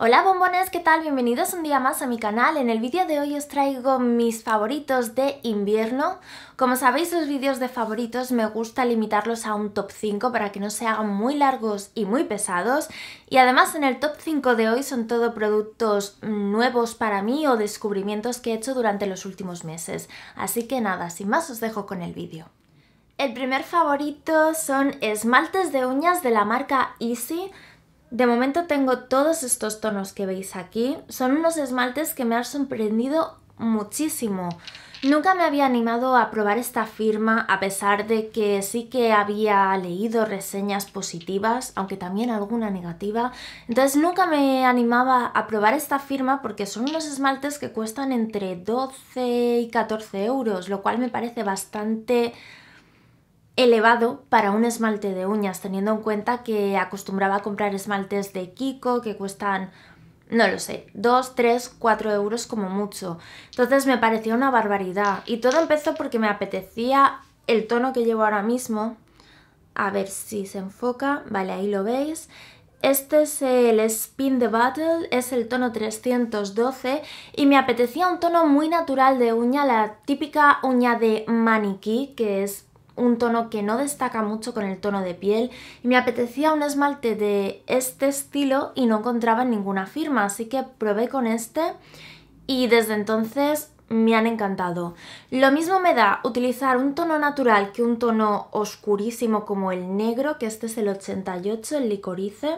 Hola bombones, ¿qué tal? Bienvenidos un día más a mi canal. En el vídeo de hoy os traigo mis favoritos de invierno. Como sabéis, los vídeos de favoritos me gusta limitarlos a un top 5 para que no se hagan muy largos y muy pesados. Y además en el top 5 de hoy son todo productos nuevos para mí o descubrimientos que he hecho durante los últimos meses. Así que nada, sin más os dejo con el vídeo. El primer favorito son esmaltes de uñas de la marca Easy. De momento tengo todos estos tonos que veis aquí. Son unos esmaltes que me han sorprendido muchísimo. Nunca me había animado a probar esta firma a pesar de que sí que había leído reseñas positivas, aunque también alguna negativa. Entonces nunca me animaba a probar esta firma porque son unos esmaltes que cuestan entre 12 y 14 euros, lo cual me parece bastante elevado para un esmalte de uñas, teniendo en cuenta que acostumbraba a comprar esmaltes de Kiko que cuestan, no lo sé, 2, 3, 4 euros como mucho. Entonces me parecía una barbaridad. Y todo empezó porque me apetecía el tono que llevo ahora mismo. A ver si se enfoca. Vale, ahí lo veis. Este es el Spin the Battle, es el tono 312 y me apetecía un tono muy natural de uña, la típica uña de maniquí, que es un tono que no destaca mucho con el tono de piel y me apetecía un esmalte de este estilo y no encontraba ninguna firma, así que probé con este y desde entonces me han encantado. Lo mismo me da utilizar un tono natural que un tono oscurísimo como el negro, que este es el 88, el licorice,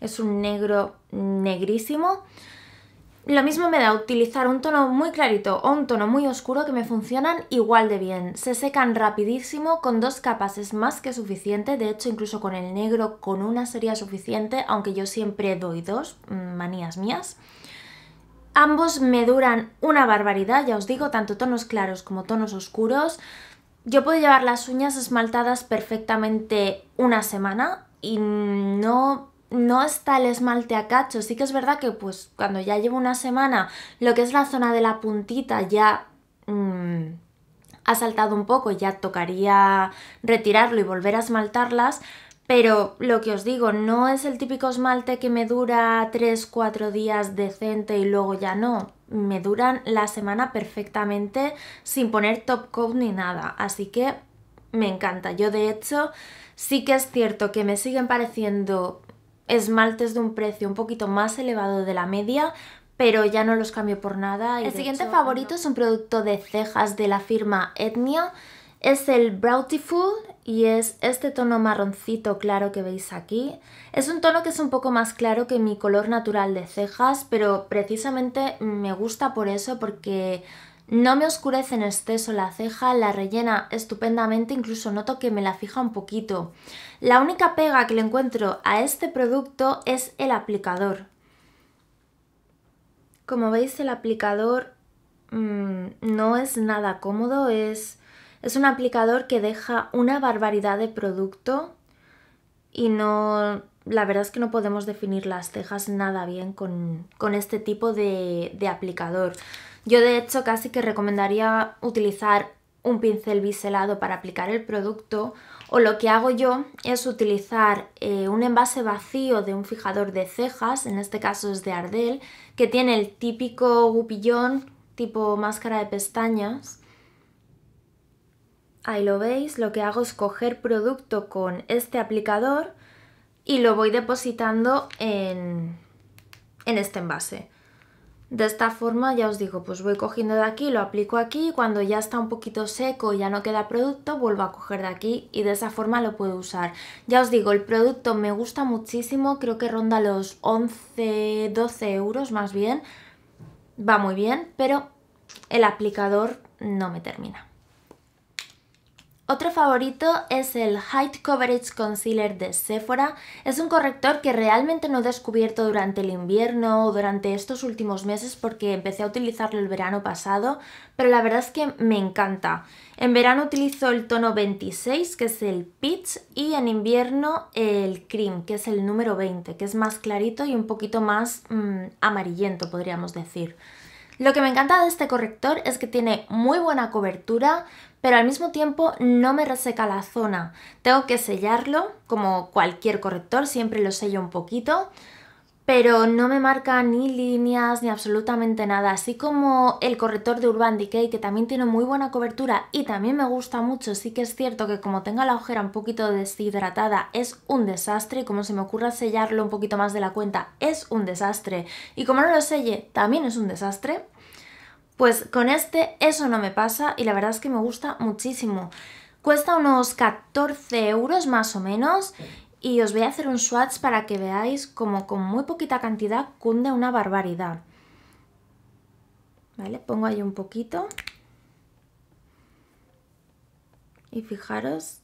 es un negro negrísimo. Lo mismo me da utilizar un tono muy clarito o un tono muy oscuro que me funcionan igual de bien. Se secan rapidísimo, con dos capas es más que suficiente, de hecho incluso con el negro con una sería suficiente, aunque yo siempre doy dos, mm, manías mías. Ambos me duran una barbaridad, ya os digo, tanto tonos claros como tonos oscuros. Yo puedo llevar las uñas esmaltadas perfectamente una semana y no no está el esmalte a cacho. Sí que es verdad que pues cuando ya llevo una semana, lo que es la zona de la puntita ya mm, ha saltado un poco, ya tocaría retirarlo y volver a esmaltarlas. Pero lo que os digo, no es el típico esmalte que me dura 3-4 días decente y luego ya no. Me duran la semana perfectamente sin poner top coat ni nada. Así que me encanta. Yo de hecho sí que es cierto que me siguen pareciendo esmaltes de un precio un poquito más elevado de la media, pero ya no los cambio por nada. el siguiente favorito es un producto de cejas de la firma Etnia. Es el Browtiful y es este tono marroncito claro que veis aquí. Es un tono que es un poco más claro que mi color natural de cejas, pero precisamente me gusta por eso porque no me oscurece en exceso la ceja, la rellena estupendamente, incluso noto que me la fija un poquito. La única pega que le encuentro a este producto es el aplicador. Como veis el aplicador mm, no es nada cómodo, es, es un aplicador que deja una barbaridad de producto y no, la verdad es que no podemos definir las cejas nada bien con, con este tipo de, de aplicador. Yo de hecho casi que recomendaría utilizar un pincel biselado para aplicar el producto o lo que hago yo es utilizar eh, un envase vacío de un fijador de cejas, en este caso es de Ardell, que tiene el típico gupillón tipo máscara de pestañas. Ahí lo veis, lo que hago es coger producto con este aplicador y lo voy depositando en este envase. De esta forma ya os digo, pues voy cogiendo de aquí, lo aplico aquí, cuando ya está un poquito seco y ya no queda producto, vuelvo a coger de aquí y de esa forma lo puedo usar. Ya os digo, el producto me gusta muchísimo, creo que ronda los 11, 12 euros más bien, va muy bien, pero el aplicador no me termina. Otro favorito es el Height Coverage Concealer de Sephora. Es un corrector que realmente no he descubierto durante el invierno o durante estos últimos meses porque empecé a utilizarlo el verano pasado, pero la verdad es que me encanta. En verano utilizo el tono 26, que es el Peach, y en invierno el Cream, que es el número 20, que es más clarito y un poquito más mm, amarillento, podríamos decir. Lo que me encanta de este corrector es que tiene muy buena cobertura, pero al mismo tiempo no me reseca la zona. Tengo que sellarlo, como cualquier corrector, siempre lo sello un poquito, pero no me marca ni líneas ni absolutamente nada. Así como el corrector de Urban Decay, que también tiene muy buena cobertura y también me gusta mucho, sí que es cierto que como tenga la ojera un poquito deshidratada es un desastre, como se me ocurra sellarlo un poquito más de la cuenta es un desastre, y como no lo selle también es un desastre. Pues con este eso no me pasa y la verdad es que me gusta muchísimo. Cuesta unos 14 euros más o menos y os voy a hacer un swatch para que veáis como con muy poquita cantidad cunde una barbaridad. ¿Vale? Pongo ahí un poquito. Y fijaros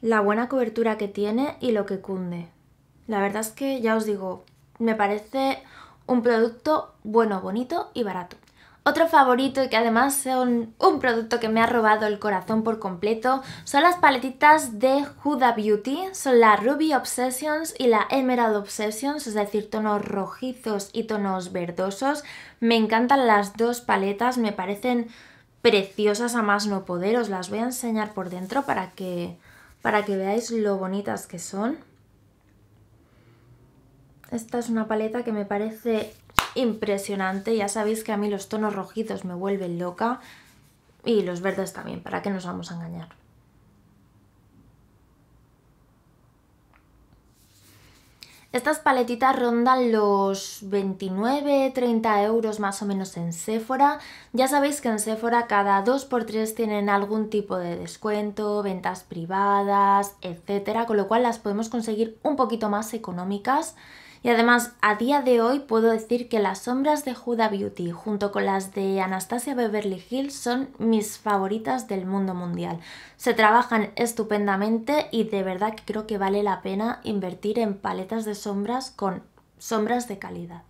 la buena cobertura que tiene y lo que cunde. La verdad es que ya os digo, me parece un producto bueno, bonito y barato. Otro favorito y que además es un producto que me ha robado el corazón por completo son las paletitas de Huda Beauty, son la Ruby Obsessions y la Emerald Obsessions, es decir, tonos rojizos y tonos verdosos. Me encantan las dos paletas, me parecen preciosas a más no poder, os las voy a enseñar por dentro para que, para que veáis lo bonitas que son. Esta es una paleta que me parece impresionante. Ya sabéis que a mí los tonos rojizos me vuelven loca. Y los verdes también, ¿para qué nos vamos a engañar? Estas paletitas rondan los 29, 30 euros más o menos en Sephora. Ya sabéis que en Sephora cada 2x3 tienen algún tipo de descuento, ventas privadas, etcétera, con lo cual las podemos conseguir un poquito más económicas. Y además, a día de hoy puedo decir que las sombras de Huda Beauty junto con las de Anastasia Beverly Hills son mis favoritas del mundo mundial. Se trabajan estupendamente y de verdad que creo que vale la pena invertir en paletas de sombras con sombras de calidad.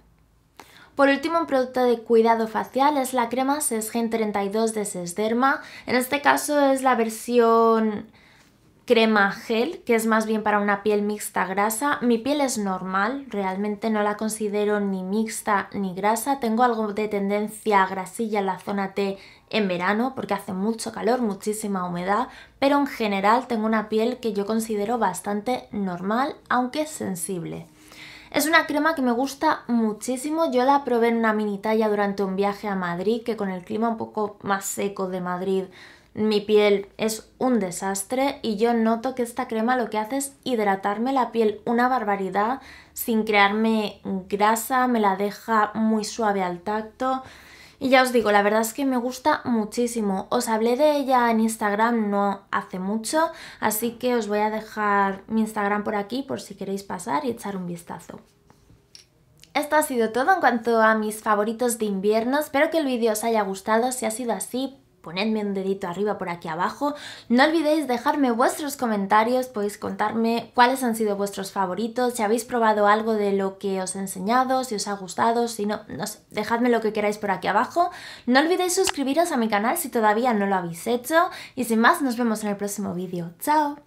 Por último, un producto de cuidado facial es la crema Sesgen 32 de Sesderma. En este caso es la versión crema gel, que es más bien para una piel mixta grasa. Mi piel es normal, realmente no la considero ni mixta ni grasa. Tengo algo de tendencia a grasilla en la zona T en verano porque hace mucho calor, muchísima humedad, pero en general tengo una piel que yo considero bastante normal, aunque sensible. Es una crema que me gusta muchísimo, yo la probé en una mini talla durante un viaje a Madrid, que con el clima un poco más seco de Madrid mi piel es un desastre y yo noto que esta crema lo que hace es hidratarme la piel una barbaridad sin crearme grasa, me la deja muy suave al tacto. Y ya os digo, la verdad es que me gusta muchísimo. Os hablé de ella en Instagram no hace mucho, así que os voy a dejar mi Instagram por aquí por si queréis pasar y echar un vistazo. Esto ha sido todo en cuanto a mis favoritos de invierno. Espero que el vídeo os haya gustado. Si ha sido así, ponedme un dedito arriba por aquí abajo. No olvidéis dejarme vuestros comentarios, podéis contarme cuáles han sido vuestros favoritos, si habéis probado algo de lo que os he enseñado, si os ha gustado, si no, no sé, dejadme lo que queráis por aquí abajo. No olvidéis suscribiros a mi canal si todavía no lo habéis hecho y sin más nos vemos en el próximo vídeo. ¡Chao!